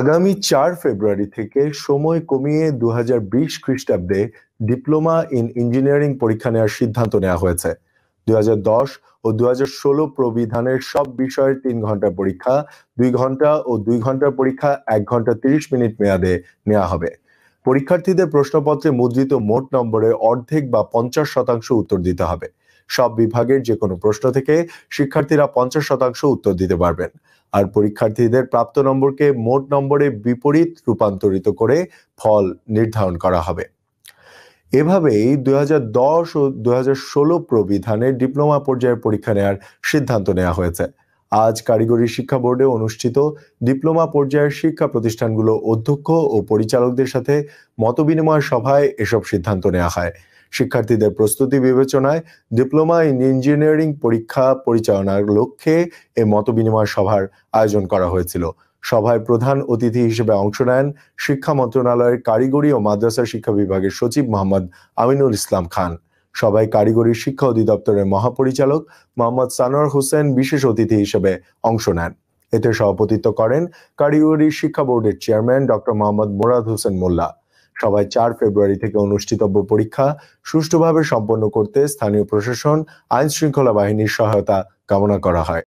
আগামী চার ফেব্রুয়ারি থেকে সময় কমিয়ে দু খ্রিস্টাব্দে ডিপ্লোমা ইন ইঞ্জিনিয়ারিং পরীক্ষা নেওয়ার সিদ্ধান্ত নেওয়া হয়েছে দশ ও দু প্রবিধানের সব বিষয়ের তিন ঘন্টা পরীক্ষা দুই ঘন্টা ও দুই ঘন্টার পরীক্ষা এক ঘন্টা তিরিশ মিনিট মেয়াদে নেওয়া হবে পরীক্ষার্থীদের প্রশ্নপত্রে মুদ্রিত মোট নম্বরে অর্ধেক বা পঞ্চাশ শতাংশ উত্তর দিতে হবে সব বিভাগের যে কোনো প্রশ্ন থেকে শিক্ষার্থীরা পঞ্চাশ শতাংশ উত্তর দিতে পারবেন আর পরীক্ষার্থীদের প্রাপ্ত নম্বরকে মোট নম্বরে বিপরীত রূপান্তরিত করে ফল নির্ধারণ করা হবে এভাবেই দুই ও দুই প্রবিধানে ডিপ্লোমা পর্যায়ের পরীক্ষা নেওয়ার সিদ্ধান্ত নেওয়া হয়েছে আজ কারিগরি শিক্ষা বোর্ডে অনুষ্ঠিত ডিপ্লোমা পর্যায়ের শিক্ষা প্রতিষ্ঠানগুলো অধ্যক্ষ ও পরিচালকদের সাথে মতবিনিময় সভায় এসব সিদ্ধান্ত নেওয়া হয় শিক্ষার্থীদের প্রস্তুতি বিবেচনায় ডিপ্লোমা ইন ইঞ্জিনিয়ারিং পরীক্ষা পরিচালনার লক্ষ্যে এ মতবিনিময় সভার আয়োজন করা হয়েছিল সভায় প্রধান অতিথি হিসেবে অংশ নেন শিক্ষা মন্ত্রণালয়ের কারিগরি ও মাদ্রাসা শিক্ষা বিভাগের সচিব মোহাম্মদ আমিনুল ইসলাম খান সবাই কারিগরি শিক্ষা অধিদপ্তরের মহাপরিচালক মোহাম্মদ সানোয়ার হোসেন বিশেষ অতিথি হিসেবে অংশ নেন এতে সভাপতিত্ব করেন কারিগরি শিক্ষা বোর্ডের চেয়ারম্যান ডক্টর মোহাম্মদ মোরাদ হোসেন মোল্লা সবাই চার ফেব্রুয়ারি থেকে অনুষ্ঠিতব্য পরীক্ষা সুষ্ঠুভাবে সম্পন্ন করতে স্থানীয় প্রশাসন আইন শৃঙ্খলা বাহিনীর সহায়তা কামনা করা হয়